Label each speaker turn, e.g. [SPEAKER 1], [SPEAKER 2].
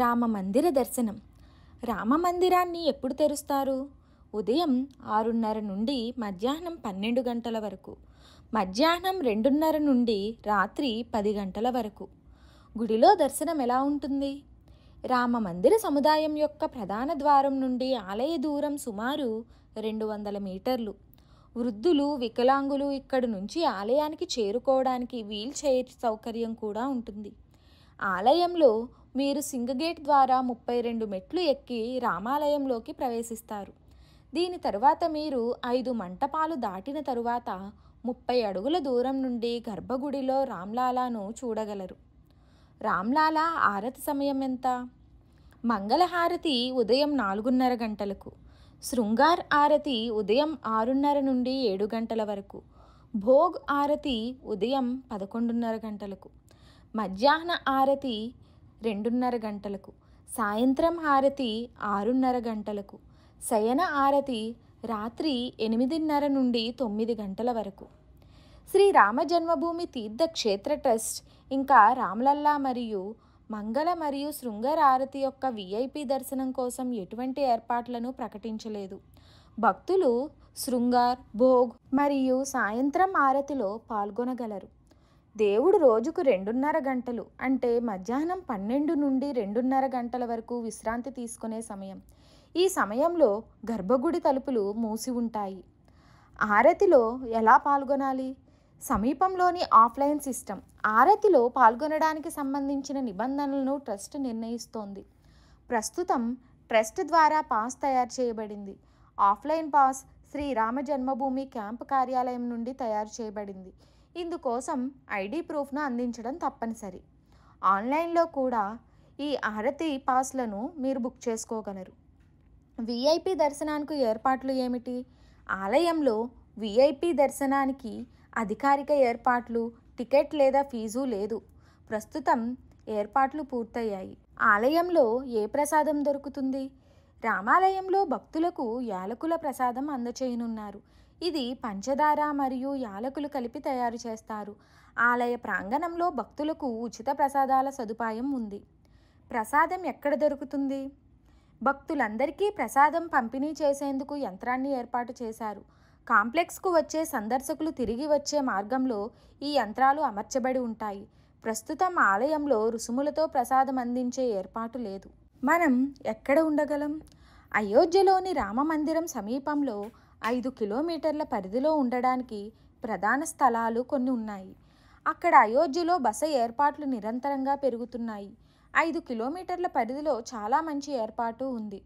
[SPEAKER 1] రామమందిర దర్శనం రామమందిరాన్ని ఎప్పుడు తెరుస్తారు ఉదయం ఆరున్నర నుండి మధ్యాహ్నం పన్నెండు గంటల వరకు మధ్యాహ్నం రెండున్నర నుండి రాత్రి పది గంటల వరకు గుడిలో దర్శనం ఎలా ఉంటుంది రామమందిర సముదాయం యొక్క ప్రధాన ద్వారం నుండి ఆలయ దూరం సుమారు రెండు వందల మీటర్లు వృద్ధులు వికలాంగులు ఇక్కడి నుంచి ఆలయానికి చేరుకోవడానికి వీల్ చైర్ సౌకర్యం కూడా ఉంటుంది ఆలయంలో మీరు సింగగేట్ ద్వారా ముప్పై రెండు మెట్లు ఎక్కి రామాలయంలోకి ప్రవేశిస్తారు దీని తరువాత మీరు ఐదు మంటపాలు దాటిన తరువాత ముప్పై అడుగుల దూరం నుండి గర్భగుడిలో రామ్లాలాను చూడగలరు రామ్లాలా హారతి సమయం ఎంత మంగళహారతి ఉదయం నాలుగున్నర గంటలకు శృంగార్ హారతి ఉదయం ఆరున్నర నుండి ఏడు గంటల వరకు భోగ్ హారతి ఉదయం పదకొండున్నర గంటలకు మధ్యాహ్న హారతి రెండున్నర గంటలకు సాయంత్రం హారతి ఆరున్నర గంటలకు శయన హారతి రాత్రి ఎనిమిదిన్నర నుండి తొమ్మిది గంటల వరకు శ్రీ రామ జన్మభూమి తీర్థక్షేత్ర ట్రస్ట్ ఇంకా రామ్లల్లా మరియు మంగళ మరియు శృంగర హారతి యొక్క విఐపి దర్శనం కోసం ఎటువంటి ఏర్పాట్లను ప్రకటించలేదు భక్తులు శృంగార్ భోగ్ మరియు సాయంత్రం హారతిలో పాల్గొనగలరు దేవుడు రోజుకు రెండున్నర గంటలు అంటే మధ్యాహ్నం పన్నెండు నుండి రెండున్నర గంటల వరకు విశ్రాంతి తీసుకునే సమయం ఈ సమయంలో గర్భగుడి తలుపులు మూసి ఉంటాయి ఆరతిలో ఎలా పాల్గొనాలి సమీపంలోని ఆఫ్లైన్ సిస్టమ్ ఆరతిలో పాల్గొనడానికి సంబంధించిన నిబంధనలను ట్రస్ట్ నిర్ణయిస్తోంది ప్రస్తుతం ట్రస్ట్ ద్వారా పాస్ తయారు చేయబడింది offline pass Shri Ram Janmabhoomi camp కార్యాలయం నుండి తయారు చేయబడింది ఇందుకోసం ఐడి ప్రూఫ్ను అందించడం తప్పనిసరి ఆన్లైన్లో కూడా ఈ హారతి పాస్లను మీరు బుక్ చేసుకోగలరు విఐపి దర్శనానికి ఏర్పాట్లు ఏమిటి ఆలయంలో విఐపి దర్శనానికి అధికారిక ఏర్పాట్లు టికెట్ లేదా ఫీజు లేదు ప్రస్తుతం ఏర్పాట్లు పూర్తయ్యాయి ఆలయంలో ఏ ప్రసాదం దొరుకుతుంది రామాలయంలో భక్తులకు యాలకుల ప్రసాదం అందచేయనున్నారు ఇది పంచదార మరియు యాలకులు కలిపి తయారు చేస్తారు ఆలయ ప్రాంగణంలో భక్తులకు ఉచిత ప్రసాదాల సదుపాయం ఉంది ప్రసాదం ఎక్కడ దొరుకుతుంది భక్తులందరికీ ప్రసాదం పంపిణీ చేసేందుకు యంత్రాన్ని ఏర్పాటు చేశారు కాంప్లెక్స్కు వచ్చే సందర్శకులు తిరిగి వచ్చే మార్గంలో ఈ యంత్రాలు అమర్చబడి ఉంటాయి ప్రస్తుతం ఆలయంలో రుసుములతో ప్రసాదం అందించే ఏర్పాటు లేదు మనం ఎక్కడ ఉండగలం అయోధ్యలోని రామమందిరం సమీపంలో ఐదు కిలోమీటర్ల పరిధిలో ఉండడానికి ప్రధాన స్థలాలు కొన్ని ఉన్నాయి అక్కడ అయోధ్యలో బస ఏర్పాట్లు నిరంతరంగా పెరుగుతున్నాయి ఐదు కిలోమీటర్ల పరిధిలో చాలా మంచి ఏర్పాటు ఉంది